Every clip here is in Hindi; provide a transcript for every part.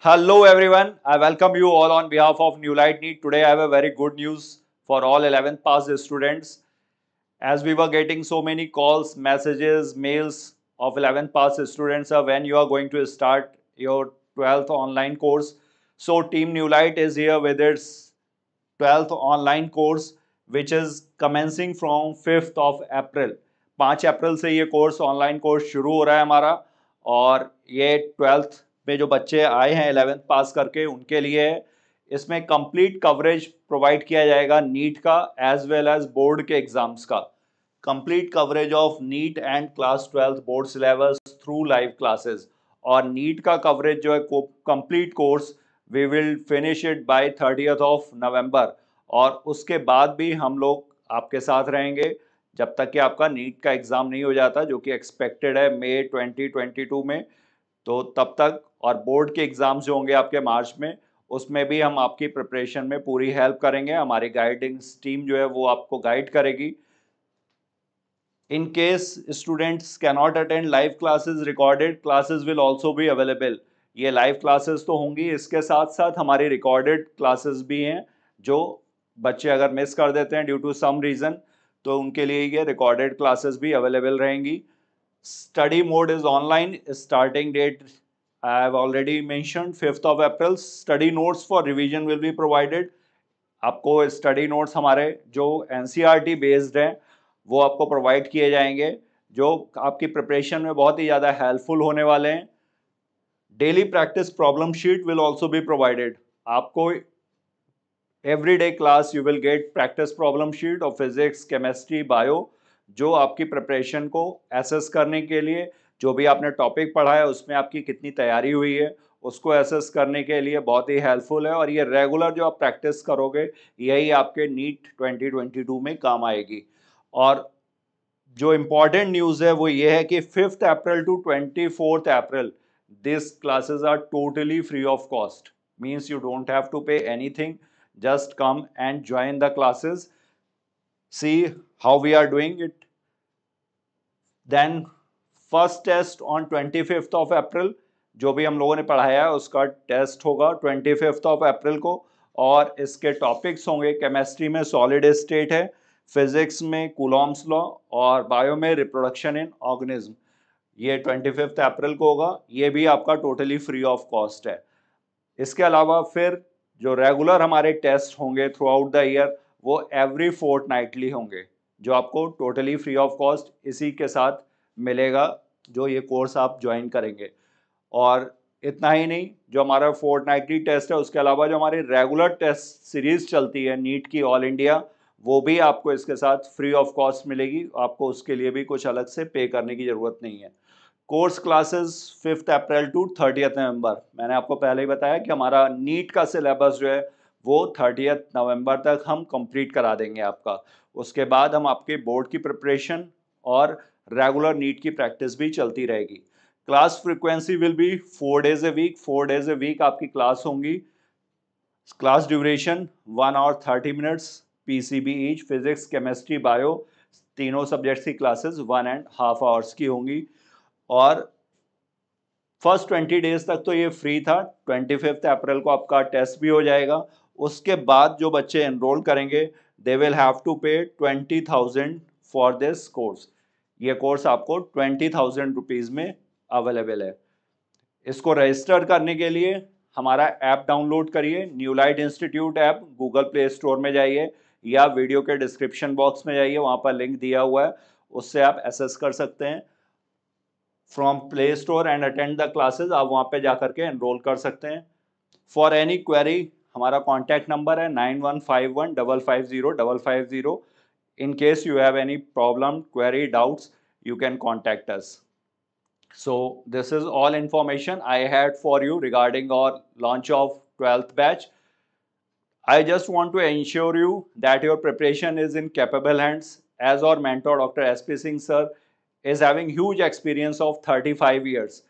Hello everyone, I welcome you all on behalf of New Light Need. Today I have a very good news for all 11th pass students. As we were getting so many calls, messages, mails of 11th pass students are when you are going to start your 12th online course. So Team New Light is here with its 12th online course which is commencing from 5th of April. April se ye course online course shuru ho raha hai हमारा aur ye 12th में जो बच्चे आए हैं एलेवेंथ पास करके उनके लिए इसमें कंप्लीट कवरेज प्रोवाइड किया जाएगा नीट का एज वेल एज बोर्ड के एग्जाम्स का complete coverage of NEET and class twelfth board syllabus through live classes और नीट का कवरेज जो है complete course we will finish it by thirtieth of November और उसके बाद भी हम लोग आपके साथ रहेंगे जब तक कि आपका नीट का एग्ज़ाम नहीं हो जाता जो कि एक्सपेक्टेड है मई 2022 में तो तब तक और बोर्ड के एग्ज़ाम जो होंगे आपके मार्च में उसमें भी हम आपकी प्रिपरेशन में पूरी हेल्प करेंगे हमारी गाइडेंस टीम जो है वो आपको गाइड करेगी in case students cannot attend live classes recorded classes will also भी अवेलेबल ये लाइव क्लासेस तो होंगी इसके साथ साथ हमारी रिकॉर्डेड क्लासेस भी हैं जो बच्चे अगर मिस कर देते हैं ड्यू टू सम रीज़न तो उनके लिए ये रिकॉर्डेड क्लासेस भी अवेलेबल रहेंगी study mode is online starting date i have already mentioned 5th of april study notes for revision will be provided आपको स्टडी नोट्स हमारे जो एनसीईआरटी बेस्ड e हैं वो आपको प्रोवाइड किए जाएंगे जो आपकी प्रिपरेशन में बहुत ही ज़्यादा हेल्पफुल होने वाले हैं daily practice problem sheet will also be provided आपको every day class you will get practice problem sheet of physics chemistry bio जो आपकी प्रिपरेशन को एसेस करने के लिए जो भी आपने टॉपिक पढ़ा है उसमें आपकी कितनी तैयारी हुई है उसको एसेस करने के लिए बहुत ही हेल्पफुल है और ये रेगुलर जो आप प्रैक्टिस करोगे यही आपके नीट 2022 में काम आएगी और जो इम्पॉर्टेंट न्यूज़ है वो ये है कि fifth April to twenty fourth April this classes are totally free of cost means you don't have to pay anything come and join the classes see how we are doing it. Then first test on twenty fifth of April जो भी हम लोगों ने पढ़ाया है उसका टेस्ट होगा ट्वेंटी फिफ्थ ऑफ अप्रैल को और इसके टॉपिक्स होंगे केमिस्ट्री में सॉलिड स्टेट है फिजिक्स में कुलॉम्स लॉ और बायो में रिप्रोडक्शन इन ऑर्गेनिज्म ये ट्वेंटी फिफ्थ अप्रैल को होगा ये भी आपका टोटली फ्री ऑफ कॉस्ट है इसके अलावा फिर जो रेगुलर हमारे टेस्ट होंगे थ्रू आउट द ईयर वो एवरी फोर्थ नाइटली होंगे जो आपको टोटली फ्री ऑफ कॉस्ट इसी के साथ मिलेगा जो ये कोर्स आप ज्वाइन करेंगे और इतना ही नहीं जो हमारा फोर्थ नाइटली टेस्ट है उसके अलावा जो हमारी रेगुलर टेस्ट सीरीज़ चलती है नीट की ऑल इंडिया वो भी आपको इसके साथ फ्री ऑफ कॉस्ट मिलेगी आपको उसके लिए भी कुछ अलग से पे करने की ज़रूरत नहीं है course classes fifth April to thirtieth November मैंने आपको पहले ही बताया कि हमारा नीट का सिलेबस जो है वो थर्टियथ नवंबर तक हम कंप्लीट करा देंगे आपका उसके बाद हम आपके बोर्ड की प्रिपरेशन और रेगुलर नीट की प्रैक्टिस भी चलती रहेगी class frequency will be four days a week four days a week आपकी क्लास होंगी class duration one hour thirty minutes P C B each physics chemistry bio तीनों सब्जेक्ट्स की classes one and half hours की होंगी और फर्स्ट ट्वेंटी डेज तक तो ये फ्री था ट्वेंटी फिफ्थ अप्रैल को आपका टेस्ट भी हो जाएगा उसके बाद जो बच्चे एनरोल करेंगे they will have to pay twenty thousand for this course ये कोर्स आपको ट्वेंटी थाउजेंड रुपीज़ में अवेलेबल है इसको रजिस्टर करने के लिए हमारा ऐप डाउनलोड करिए New Light Institute app Google Play Store में जाइए या वीडियो के डिस्क्रिप्शन बॉक्स में जाइए वहाँ पर लिंक दिया हुआ है उससे आप एसेस कर सकते हैं from Play Store and attend the classes आप वहाँ पे जा करके एनरोल कर सकते हैं फॉर एनी क्वेरी हमारा कॉन्टैक्ट नंबर है nine one five one double five zero double five zero in case you have any problem query doubts you can contact us. So this is all information I had for you regarding our launch of 12th batch. I just want to ensure you that your preparation is in capable hands as our mentor Dr. S.P. Singh sir is having huge experience of 35 years.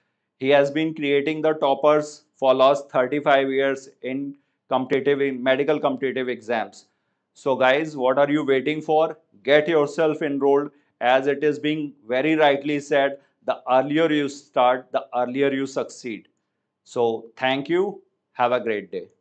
He has been creating the toppers for last 35 years in competitive medical competitive exams. So guys, what are you waiting for? Get yourself enrolled as it is being very rightly said, the earlier you start, the earlier you succeed. So thank you. Have a great day.